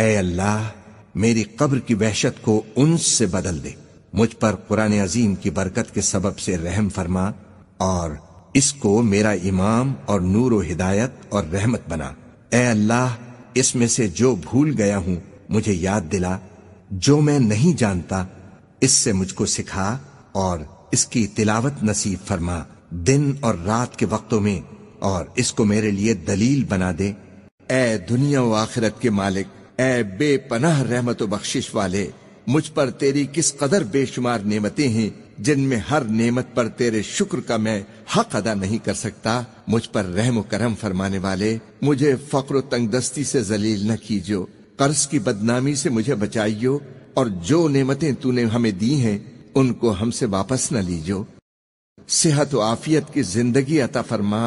اے اللہ میری قبر کی وحشت کو ان سے بدل دے مجھ پر قرآن عظیم کی برکت کے سبب سے رحم فرما اور اس کو میرا امام اور نور و ہدایت اور رحمت بنا اے اللہ اس میں سے جو بھول گیا ہوں مجھے یاد دلا جو میں نہیں جانتا اس سے مجھ کو سکھا اور اس کی تلاوت نصیب فرما دن اور رات کے وقتوں میں اور اس کو میرے لیے دلیل بنا دے اے دنیا و آخرت کے مالک اے بے پناہ رحمت و بخشش والے مجھ پر تیری کس قدر بے شمار نعمتیں ہیں جن میں ہر نعمت پر تیرے شکر کا میں حق ادا نہیں کر سکتا مجھ پر رحم و کرم فرمانے والے مجھے فقر و تنگ دستی سے ذلیل نہ کیجو قرض کی بدنامی سے مجھے بچائیو اور جو نعمتیں تو نے ہمیں دی ہیں ان کو ہم سے واپس نہ لیجو صحت و عافیت کی زندگی عطا فرما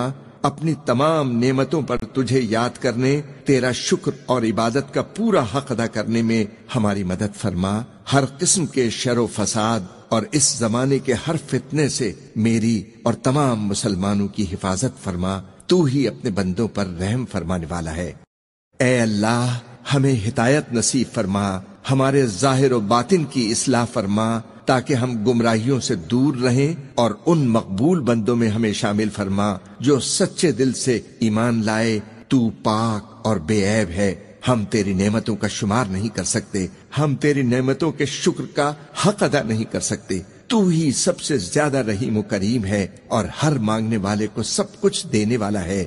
اپنی تمام نعمتوں پر تجھے یاد کرنے تیرا شکر اور عبادت کا پورا حق ادا کرنے میں ہماری مدد فرما ہر قسم کے شر و فساد اور اس زمانے کے ہر فتنے سے میری اور تمام مسلمانوں کی حفاظت فرما تو ہی اپنے بندوں پر رحم فرمانے والا ہے اے اللہ ہمیں ہدایت نصیب فرما ہمارے ظاہر و باطن کی اصلاح فرما تاکہ ہم گمراہیوں سے دور رہیں اور ان مقبول بندوں میں ہمیں شامل فرما جو سچے دل سے ایمان لائے تو پاک اور بے عیب ہے ہم تیری نعمتوں کا شمار نہیں کر سکتے ہم تیری نعمتوں کے شکر کا حق ادا نہیں کر سکتے تو ہی سب سے زیادہ رحیم و کریم ہے اور ہر مانگنے والے کو سب کچھ دینے والا ہے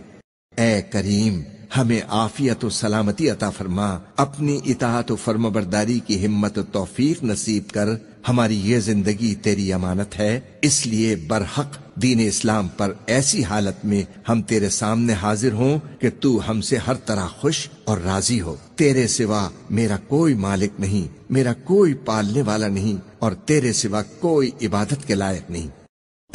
اے کریم ہمیں آفیت و سلامتی عطا فرما اپنی اطاعت و فرم برداری کی ہمت و توفیق نصیب کر ہماری یہ زندگی تیری امانت ہے اس لیے برحق دین اسلام پر ایسی حالت میں ہم تیرے سامنے حاضر ہوں کہ تو ہم سے ہر طرح خوش اور راضی ہو تیرے سوا میرا کوئی مالک نہیں میرا کوئی پالنے والا نہیں اور تیرے سوا کوئی عبادت کے لائق نہیں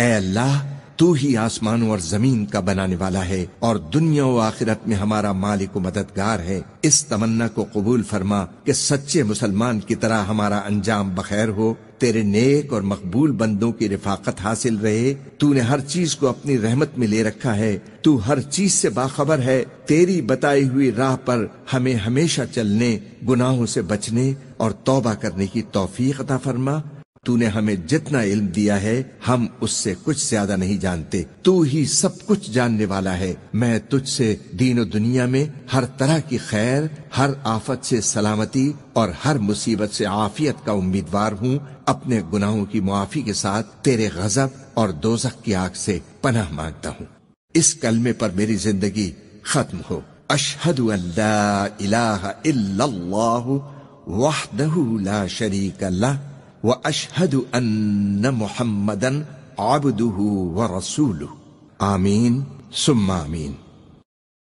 اے اللہ تو ہی آسمانوں اور زمین کا بنانے والا ہے اور دنیا و آخرت میں ہمارا مالک و مددگار ہے اس تمنا کو قبول فرما کہ سچے مسلمان کی طرح ہمارا انجام بخیر ہو تیرے نیک اور مقبول بندوں کی رفاقت حاصل رہے تو نے ہر چیز کو اپنی رحمت میں لے رکھا ہے تو ہر چیز سے باخبر ہے تیری بتائی ہوئی راہ پر ہمیں ہمیشہ چلنے گناہوں سے بچنے اور توبہ کرنے کی توفیق عطا فرما تو نے ہمیں جتنا علم دیا ہے ہم اس سے کچھ زیادہ نہیں جانتے تو ہی سب کچھ جاننے والا ہے میں تجھ سے دین و دنیا میں ہر طرح کی خیر ہر آفت سے سلامتی اور ہر مصیبت سے عافیت کا امیدوار ہوں اپنے گناہوں کی معافی کے ساتھ تیرے غزب اور دوزخ کی آگ سے پناہ مانگتا ہوں اس کلمے پر میری زندگی ختم ہو اشہد اللہ اللہ الہ الا وحدہ لا شریک اللہ واشهد ان محمدا عبده ورسوله امين ثم امين